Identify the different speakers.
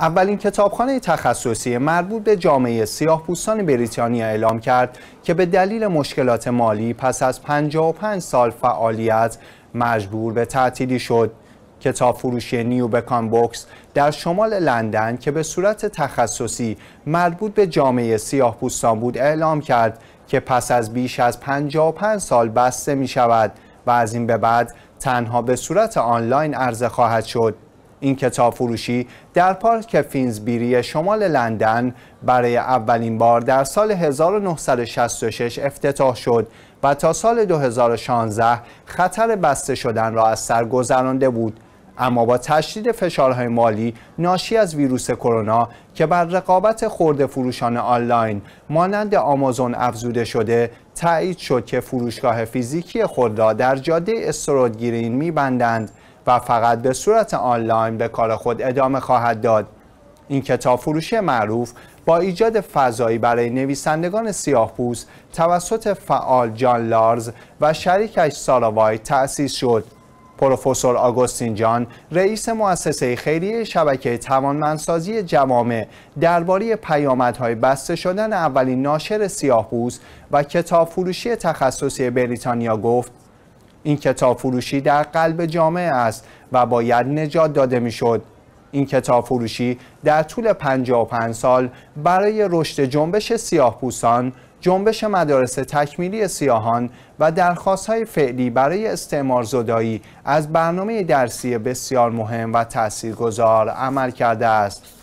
Speaker 1: اولین کتابخانه تخصصی مربوط به جامعه پوستان بریتانیا اعلام کرد که به دلیل مشکلات مالی پس از 55 سال فعالیت مجبور به تعطیلی شد. کتاب فروشی نیو بکان بوکس در شمال لندن که به صورت تخصصی مربوط به جامعه سیاه پوستان بود اعلام کرد که پس از بیش از 55 سال بسته می شود و از این به بعد تنها به صورت آنلاین عرضه خواهد شد. این کتاب فروشی در پارک فینزبیری شمال لندن برای اولین بار در سال 1966 افتتاح شد و تا سال 2016 خطر بسته شدن را از سر گذرانده بود اما با تشدید فشارهای مالی ناشی از ویروس کرونا که بر رقابت خورده فروشان آنلاین مانند آمازون افزوده شده تایید شد که فروشگاه فیزیکی خود را در جاده می میبندند و فقط به صورت آنلاین به کار خود ادامه خواهد داد. این کتاب فروشی معروف با ایجاد فضایی برای نویسندگان سیاهپوست توسط فعال جان لارز و شریکش سارا وایت تأسیس شد. پروفسور آگوستین جان رئیس مؤسسه خیریه شبکه توانمندسازی جوامع درباره پیامدهای بسته شدن اولین ناشر سیاهپوست و کتاب فروشی تخصصی بریتانیا گفت این کتاب فروشی در قلب جامعه است و باید نجات داده میشد. این کتاب فروشی در طول 55 سال برای رشد جنبش سیاه پوسان، جنبش مدارس تکمیلی سیاهان و درخواست های فعلی برای استعمار زدایی از برنامه درسی بسیار مهم و گذار عمل کرده است.